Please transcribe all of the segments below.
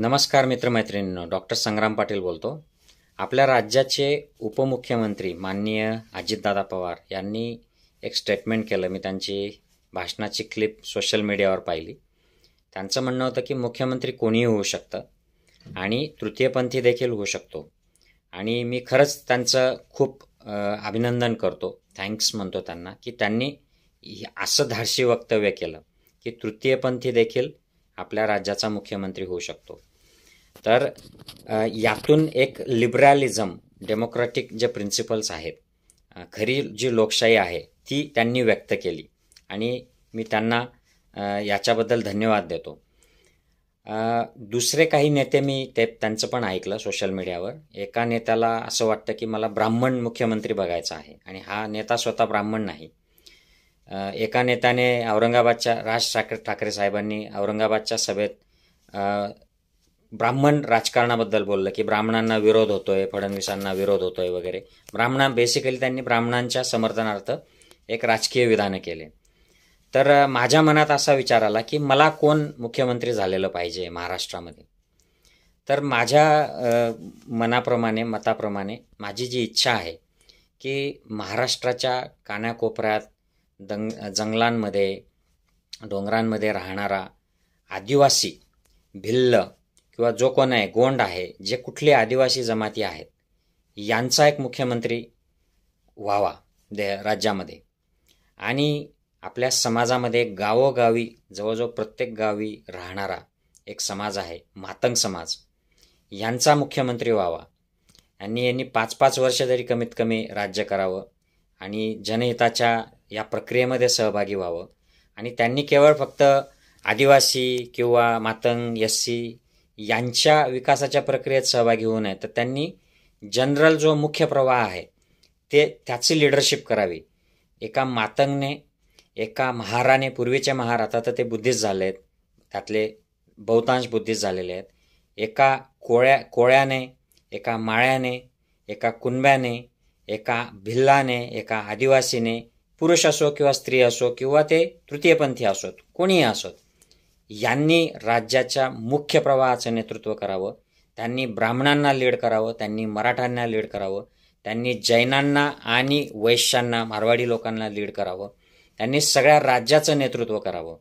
नमस्कार मित्रमैत्रिणींनो डॉक्टर संग्राम पाटील बोलतो आपल्या राज्याचे उपमुख्यमंत्री माननीय अजितदादा पवार यांनी एक स्टेटमेंट केलं मी त्यांची भाषणाची क्लिप सोशल मीडियावर पाहिली त्यांचं म्हणणं होतं की मुख्यमंत्री कोणीही होऊ शकतं आणि तृतीयपंथी देखील होऊ शकतो आणि मी खरंच त्यांचं खूप अभिनंदन करतो थँक्स म्हणतो त्यांना की त्यांनी असं धाडशी वक्तव्य केलं की तृतीयपंथी देखील आपल्या राज्याचा मुख्यमंत्री होऊ शकतो तर यातून एक लिबरॅलिझम डेमोक्रॅटिक जे प्रिन्सिपल्स आहेत खरी जी लोकशाही आहे ती त्यांनी व्यक्त केली आणि मी त्यांना याच्याबद्दल धन्यवाद देतो दुसरे काही नेते मी ते त्यांचं पण ऐकलं सोशल मीडियावर एका नेत्याला असं वाटतं की मला ब्राह्मण मुख्यमंत्री बघायचा आहे आणि हा नेता स्वतः ब्राह्मण नाही एका नेत्याने औरंगाबादच्या राज ठाकरे ठाकरे साहेबांनी औरंगाबादच्या सभेत ब्राह्मण राजकारणाबद्दल बोललं की ब्राह्मणांना विरोध होतोय फडणवीसांना विरोध होतोय वगैरे ब्राह्मणां बेसिकली त्यांनी ब्राह्मणांच्या समर्थनार्थ एक राजकीय विधानं केले तर माझ्या मनात असा विचार आला की मला कोण मुख्यमंत्री झालेलं पाहिजे महाराष्ट्रामध्ये तर माझ्या मनाप्रमाणे मताप्रमाणे माझी जी इच्छा आहे की महाराष्ट्राच्या कानाकोपऱ्यात दंग जंगलांमध्ये डोंगरांमध्ये राहणारा आदिवासी भिल्ल किंवा जो कोण आहे गोंड आहे जे कुठले आदिवासी जमाती आहेत यांचा एक मुख्यमंत्री व्हावा दे राज्यामध्ये आणि आपल्या समाजामध्ये गावोगावी जवळजवळ प्रत्येक गावी राहणारा एक समाज आहे मातंग समाज यांचा मुख्यमंत्री व्हावा आणि यांनी पाच पाच वर्ष जरी कमीत कमी राज्य करावं आणि जनहिताच्या या प्रक्रियेमध्ये सहभागी व्हावं आणि त्यांनी केवळ फक्त आदिवासी किंवा मातंग एस सी यांच्या विकासाच्या प्रक्रियेत सहभागी होऊ नये तर त्यांनी जनरल जो मुख्य प्रवाह आहे ते त्याची लिडरशिप करावी एका मातंगने एका महाराने पूर्वीचे महार आता तर ते बुद्धिस्ट झाले आहेत त्यातले बहुतांश बुद्धिस्ट झालेले आहेत एका कोळ्या कोळ्याने एका माळ्याने एका कुणब्याने एका भिल्लाने एका आदिवासीने पुरुष असो किंवा स्त्री असो किंवा ते तृतीयपंथी असोत कोणीही असोत यांनी राज्याच्या मुख्य प्रवाहाचं नेतृत्व करावं त्यांनी ब्राह्मणांना लीड करावं त्यांनी मराठ्यांना लीड करावं त्यांनी जैनांना आणि वैश्यांना मारवाडी लोकांना लीड करावं त्यांनी सगळ्या राज्याचं नेतृत्व करावं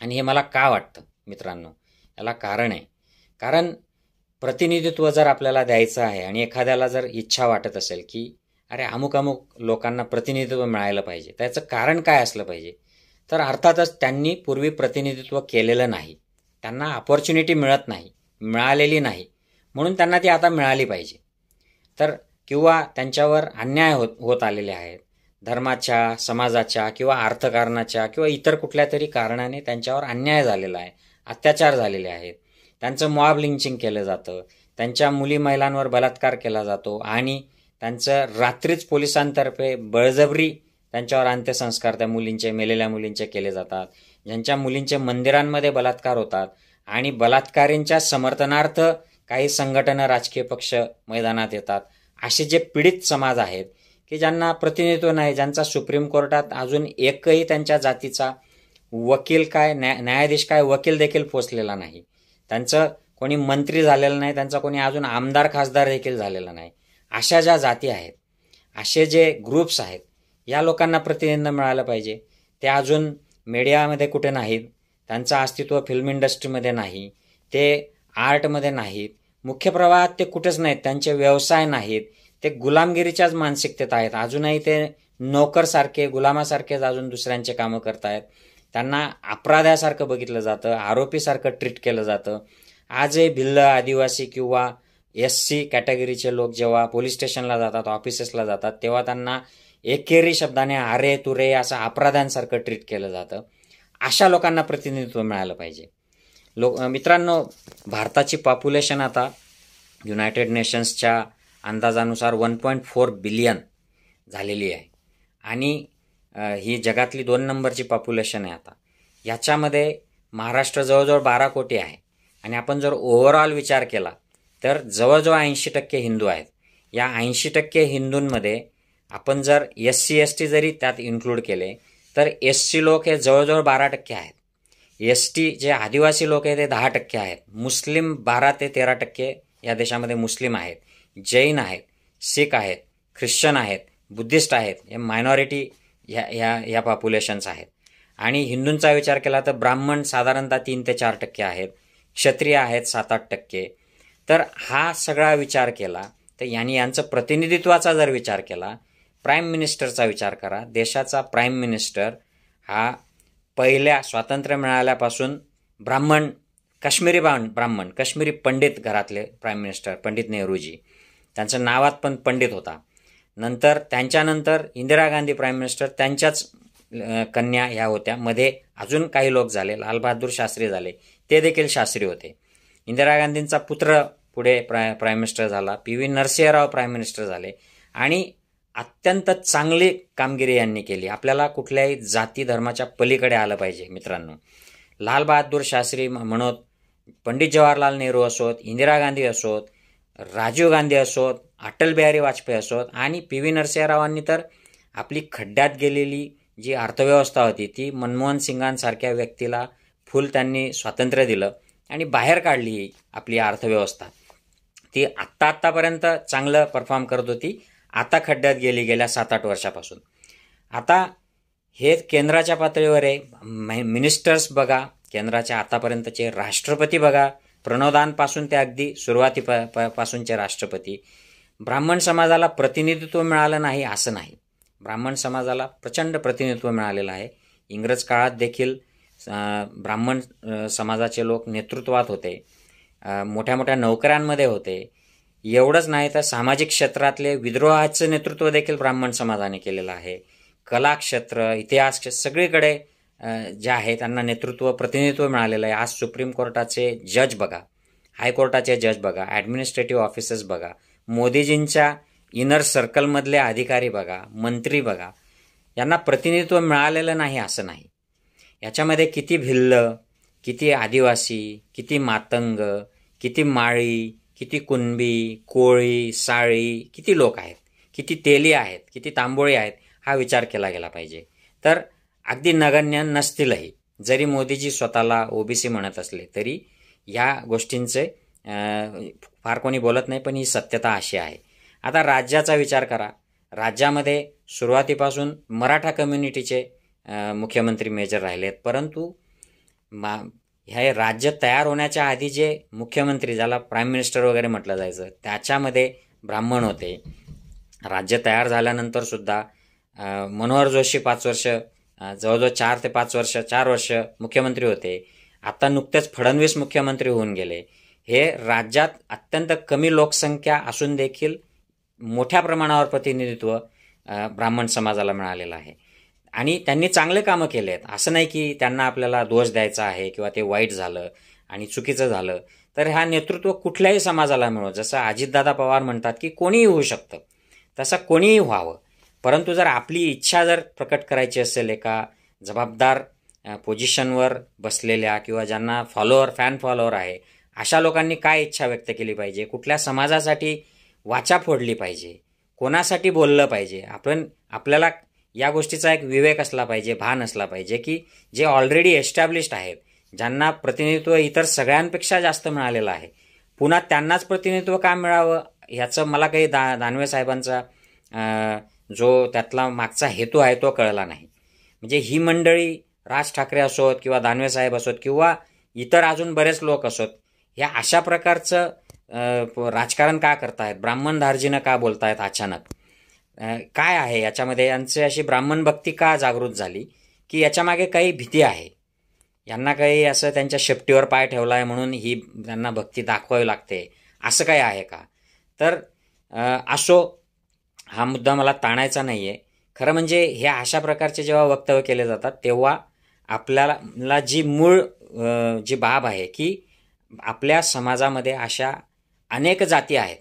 आणि हे मला का वाटतं मित्रांनो याला कारण आहे कारण प्रतिनिधित्व जर आपल्याला द्यायचं आहे आणि एखाद्याला जर इच्छा वाटत असेल की अरे अमुक अमुक लोकांना प्रतिनिधित्व मिळायला पाहिजे त्याचं कारण काय असलं पाहिजे तर अर्थातच त्यांनी पूर्वी प्रतिनिधित्व केलेलं नाही त्यांना अपॉर्च्युनिटी मिळत नाही मिळालेली नाही म्हणून त्यांना ती आता मिळाली पाहिजे तर किंवा त्यांच्यावर अन्याय होत होत आलेले आहेत धर्माच्या समाजाच्या किंवा अर्थकारणाच्या किंवा इतर कुठल्या तरी कारणाने त्यांच्यावर अन्याय झालेला आहे अत्याचार झालेले आहेत त्यांचं मॉब लिंचिंग केलं जातं त्यांच्या मुली महिलांवर बलात्कार केला जातो आणि त्यांचं रात्रीच पोलिसांतर्फे बळजबरी त्यांच्यावर अंत्यसंस्कार त्या मुलींचे मेलेल्या मुलींचे केले जातात ज्यांच्या मुलींचे मंदिरांमध्ये बलात्कार होतात आणि बलात्कारींच्या समर्थनार्थ काही संघटना राजकीय पक्ष मैदानात येतात असे जे पीडित समाज आहेत की ज्यांना प्रतिनिधित्व नाही ज्यांचा सुप्रीम कोर्टात अजून एकही त्यांच्या जातीचा वकील काय न्याय न्यायाधीश काय वकील देखील पोचलेला नाही त्यांचं कोणी मंत्री झालेलं नाही त्यांचा कोणी अजून आमदार खासदार देखील झालेला नाही अशा ज्या जाती आहेत असे जे ग्रुप्स आहेत या लोकांना प्रतिनिधी मिळालं पाहिजे ते अजून मीडियामध्ये कुठे नाहीत त्यांचं अस्तित्व फिल्म इंडस्ट्रीमध्ये नाही ते आर्टमध्ये नाहीत मुख्य प्रवाहात ते कुठेच नाहीत त्यांचे व्यवसाय नाहीत ते गुलामगिरीच्याच मानसिकतेत आहेत अजूनही ते नोकरसारखे गुलामासारखेच अजून दुसऱ्यांचे कामं आहेत त्यांना अपराध्यासारखं बघितलं जातं आरोपीसारखं ट्रीट केलं जातं आजही भिल्ल आदिवासी किंवा एस सी कॅटेगरीचे लोक जेव्हा पोलीस स्टेशनला जातात ऑफिसेसला जातात तेव्हा त्यांना एकेरी शब्दाने आरे तुरे असं अपराधांसारखं ट्रीट केलं जातं अशा लोकांना प्रतिनिधित्व मिळालं पाहिजे लोक मित्रांनो भारताची पॉप्युलेशन आता युनायटेड नेशन्सच्या अंदाजानुसार वन पॉईंट फोर बिलियन झालेली आहे आणि ही जगातली दोन नंबरची पॉप्युलेशन आहे आता याच्यामध्ये महाराष्ट्र जवळजवळ बारा कोटी आहे आणि आपण जर ओव्हरऑल विचार केला तर जवळजवळ ऐंशी टक्के हिंदू आहेत या ऐंशी टक्के हिंदूंमध्ये आपण जर एस सी एस टी जरी त्यात इन्क्लूड केले तर एस सी लोक हे जवळजवळ बारा टक्के आहेत एस टी जे आदिवासी लोक आहेत ते दहा टक्के आहेत मुस्लिम बारा ते तेरा टक्के या देशामध्ये मुस्लिम आहेत जैन आहेत सिख आहेत ख्रिश्चन आहेत बुद्धिस्ट आहेत हे मायनॉरिटी ह्या ह्या ह्या पॉप्युलेशन्स आहेत आणि हिंदूंचा विचार केला तर ब्राह्मण साधारणतः तीन ते चार टक्के आहेत क्षत्रिय आहेत सात आठ टक्के तर हा सगळा विचार केला तर यांनी यांचं प्रतिनिधित्वाचा जर विचार केला प्राईम मिनिस्टरचा विचार करा देशाचा प्राईम मिनिस्टर हा पहिल्या स्वातंत्र्य मिळाल्यापासून ब्राह्मण काश्मीरी ब्राह्मण काश्मीरी पंडित घरातले प्राईम मिनिस्टर पंडित नेहरूजी त्यांचं नावात पण पंडित होता नंतर त्यांच्यानंतर इंदिरा गांधी प्राईम मिनिस्टर त्यांच्याच कन्या ह्या होत्या मध्ये अजून काही लोक झाले लालबहादूर शास्त्री झाले ते देखील शास्त्री होते इंदिरा गांधींचा पुत्र पुढे प्राय प्राईम मिनिस्टर झाला P V Narasimharao prime minister झाले आणि अत्यंत चांगली कामगिरी यांनी केली आपल्याला कुठल्याही जाती धर्माच्या पलीकडे आलं पाहिजे मित्रांनो लालबहादूर शास्त्री म्हणत पंडित जवाहरलाल नेहरू असोत इंदिरा गांधी असोत राजीव गांधी असोत अटल बिहारी वाजपेयी असोत आणि पी व्ही नरसिंहरावांनी तर आपली खड्ड्यात गेलेली जी अर्थव्यवस्था होती ती मनमोहन सिंगांसारख्या व्यक्तीला फुल त्यांनी स्वातंत्र्य दिलं आणि बाहेर काढली आपली अर्थव्यवस्था ती आत्ता आत्तापर्यंत चांगलं परफॉर्म करत होती आता खड्ड्यात गेली गेल्या सात आठ वर्षापासून आता हे केंद्राच्या पातळीवर आहे मिनिस्टर्स बघा केंद्राच्या आतापर्यंतचे राष्ट्रपती बघा प्रणोदांपासून ते अगदी सुरुवाती पासूनचे राष्ट्रपती ब्राह्मण समाजाला प्रतिनिधित्व मिळालं नाही असं नाही ब्राह्मण समाजाला प्रचंड प्रतिनिधित्व मिळालेलं आहे इंग्रज काळात देखील ब्राह्मण समाजाचे लोक नेतृत्वात होते मोठ्या मोठ्या नोकऱ्यांमध्ये होते एवढंच नाही तर सामाजिक क्षेत्रातले विद्रोहाचं नेतृत्व देखील ब्राह्मण समाजाने केलेलं आहे कला क्षेत्र इतिहास सगळीकडे जे आहे त्यांना नेतृत्व प्रतिनिधित्व मिळालेलं आहे आज सुप्रीम कोर्टाचे जज बघा हायकोर्टाचे जज बघा ॲडमिनिस्ट्रेटिव्ह ऑफिसर्स बघा मोदीजींच्या इनर सर्कलमधले अधिकारी बघा मंत्री बघा यांना प्रतिनिधित्व मिळालेलं नाही असं नाही याच्यामध्ये किती भिल्ल किती आदिवासी किती मातंग किती माळी किती कुणबी कोळी साळी किती लोक आहेत किती तेली आहेत किती तांबोळी आहेत हा विचार केला गेला पाहिजे तर अगदी नगण्य नसतीलही जरी मोदीजी स्वतःला ओबीसी म्हणत असले तरी ह्या गोष्टींचे फार कोणी बोलत नाही पण ही सत्यता अशी आहे आता राज्याचा विचार करा राज्यामध्ये सुरुवातीपासून मराठा कम्युनिटीचे मुख्यमंत्री मेजर राहिले आहेत परंतु मा हे राज्य तयार होण्याच्या आधी जे मुख्यमंत्री ज्याला प्राईम मिनिस्टर वगैरे म्हटलं जायचं त्याच्यामध्ये ब्राह्मण होते राज्य तयार झाल्यानंतर सुद्धा मनोहर जोशी पाच वर्ष जवळजवळ चार ते पाच वर्ष चार वर्ष मुख्यमंत्री होते आता नुकतेच फडणवीस मुख्यमंत्री होऊन गेले हे राज्यात अत्यंत कमी लोकसंख्या असून देखील मोठ्या प्रमाणावर प्रतिनिधित्व ब्राह्मण समाजाला मिळालेलं आहे आणि त्यांनी चांगले कामं केले आहेत असं नाही की त्यांना आपल्याला दोष द्यायचा आहे किंवा ते वाईट झालं आणि चुकीचं झालं तर हा नेतृत्व कुठल्याही समाजाला मिळो जसं अजितदादा पवार म्हणतात की कोणीही होऊ शकतं तसं कोणीही व्हावं परंतु जर आपली इच्छा जर प्रकट करायची असेल एका जबाबदार पोजिशनवर बसलेल्या किंवा ज्यांना फॉलोअर फॅन फॉलोअर आहे अशा लोकांनी काय इच्छा व्यक्त केली पाहिजे कुठल्या समाजासाठी वाचा फोडली पाहिजे कोणासाठी बोललं पाहिजे आपण आपल्याला या गोष्टीचा एक विवेक असला पाहिजे भान असला पाहिजे की जे ऑलरेडी एस्टॅब्लिश्ड आहेत ज्यांना प्रतिनिधित्व इतर सगळ्यांपेक्षा जास्त मिळालेलं आहे पुन्हा त्यांनाच प्रतिनिधित्व का मिळावं ह्याचं मला काही दा दानवे साहेबांचा जो त्यातला मागचा हेतू आहे तो कळला नाही म्हणजे ही मंडळी राज ठाकरे असोत किंवा दानवे साहेब असोत किंवा इतर अजून बरेच लोक असोत ह्या अशा प्रकारचं राजकारण का करतायत ब्राह्मण धार्जीनं का बोलतायत अचानक काय आहे याच्यामध्ये यांचे अशी ब्राह्मण भक्ती का जागृत झाली की याच्यामागे काही भीती आहे यांना काही असं त्यांच्या शेपटीवर पाय ठेवला आहे म्हणून ही त्यांना भक्ती दाखवावी लागते असं काही आहे का तर असो हा मुद्दा मला ताणायचा नाही आहे खरं म्हणजे हे अशा प्रकारचे जेव्हा वक्तव्य केले जातात तेव्हा आपल्याला जी मूळ जी बाब आहे की आपल्या समाजामध्ये अशा अनेक जाती आहेत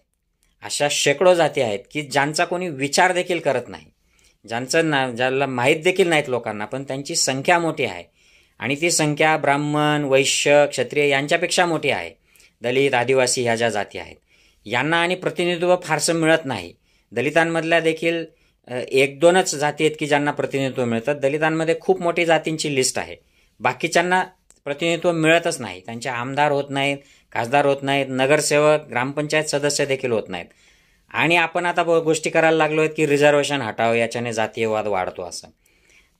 अशा शेकडो जाती आहेत की ज्यांचा कोणी विचार देखील करत नाही ज्यांचं ना ज्याला माहीत देखील नाहीत लोकांना पण त्यांची संख्या मोठी आहे आणि ती संख्या ब्राह्मण वैश्य क्षत्रिय यांच्यापेक्षा मोठी आहे दलित आदिवासी ह्या ज्या जाती आहेत यांना आणि प्रतिनिधित्व फारसं मिळत नाही दलितांमधल्या देखील एक दोनच जाती आहेत की ज्यांना प्रतिनिधित्व मिळतं दलितांमध्ये खूप मोठी जातींची लिस्ट आहे बाकीच्यांना प्रतिनिधित्व मिळतच नाही त्यांचे आमदार होत नाहीत खासदार होत नाहीत नगरसेवक ग्रामपंचायत सदस्य देखील होत नाहीत आणि आपण आता गोष्टी करायला लागलो आहेत की रिझर्वेशन हटावं याच्याने जातीयवाद वाढतो असं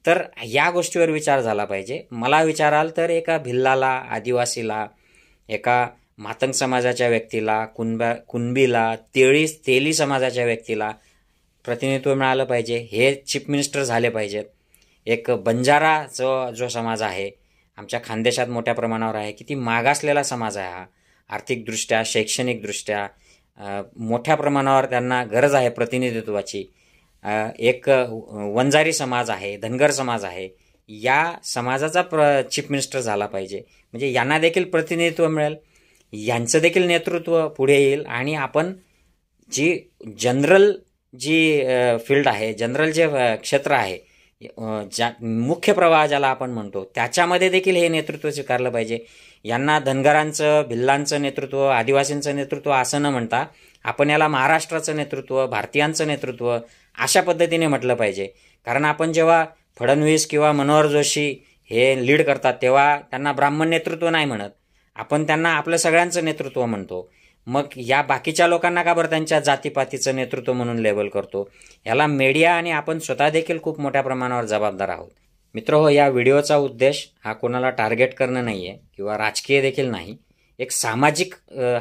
तर या गोष्टीवर विचार झाला पाहिजे मला विचाराल तर एका भिल्लाला आदिवासीला एका मातंग समाजाच्या व्यक्तीला कुणबा कुणबीला तेळी तेली समाजाच्या व्यक्तीला प्रतिनिधित्व मिळालं पाहिजे हे चीफ मिनिस्टर झाले पाहिजेत एक बंजारा जो समाज आहे आमच्या खानदेशात मोठ्या प्रमाणावर आहे किती मागासलेला समाज आहे हा आर्थिकदृष्ट्या शैक्षणिकदृष्ट्या मोठ्या प्रमाणावर त्यांना गरज आहे प्रतिनिधित्वाची एक वंजारी समाज आहे धनगर समाज आहे या समाजाचा प्र चीफ मिनिस्टर झाला पाहिजे म्हणजे यांना देखील प्रतिनिधित्व मिळेल यांचं देखील नेतृत्व पुढे येईल आणि आपण जी जनरल जी फील्ड आहे जनरल जे क्षेत्र आहे ज्या मुख्य प्रवाह ज्याला आपण म्हणतो त्याच्यामध्ये देखील हे नेतृत्व स्वीकारलं पाहिजे यांना धनगरांचं भिल्लांचं नेतृत्व आदिवासींचं नेतृत्व असं न म्हणता आपण याला महाराष्ट्राचं नेतृत्व भारतीयांचं नेतृत्व अशा पद्धतीने म्हटलं पाहिजे कारण आपण जेव्हा फडणवीस किंवा मनोहर जोशी हे लीड करतात तेव्हा त्यांना ब्राह्मण नेतृत्व नाही म्हणत आपण त्यांना आपलं सगळ्यांचं नेतृत्व म्हणतो मग या बाकीच्या लोकांना का बरं त्यांच्या जातीपातीचं नेतृत्व म्हणून लेबल करतो याला मीडिया आणि आपण स्वतः देखील खूप मोठ्या प्रमाणावर जबाबदार आहोत मित्र हो या व्हिडिओचा उद्देश हा कोणाला टार्गेट करणं नाही आहे किंवा राजकीय देखील नाही एक सामाजिक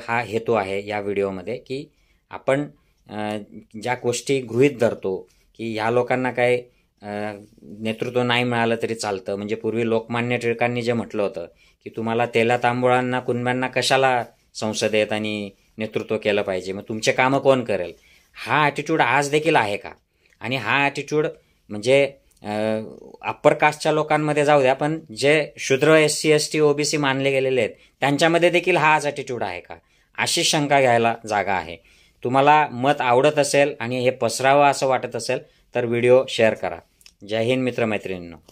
हा हेतू आहे या व्हिडिओमध्ये की आपण ज्या गोष्टी गृहीत धरतो की ह्या लोकांना काय नेतृत्व नाही मिळालं तरी चालतं म्हणजे पूर्वी लोकमान्य टिळकांनी जे म्हटलं होतं की तुम्हाला तेला तांबुळांना कुणब्यांना कशाला संसदेत आणि नेतृत्व केलं पाहिजे मग तुमचे कामं कोण करेल हा ॲटिट्यूड आज देखील आहे का आणि हा ॲटिट्यूड म्हणजे अप्पर कास्टच्या लोकांमध्ये जाऊ द्या पण जे शूद्र S C S T OBC मानले गेलेले आहेत त्यांच्यामध्ये देखील हाच अटिट्यूड आहे का अशी शंका घ्यायला जागा आहे तुम्हाला मत आवडत असेल आणि हे पसरावं असं वाटत असेल तर व्हिडिओ शेअर करा जय हिंद मित्रमैत्रिणींनो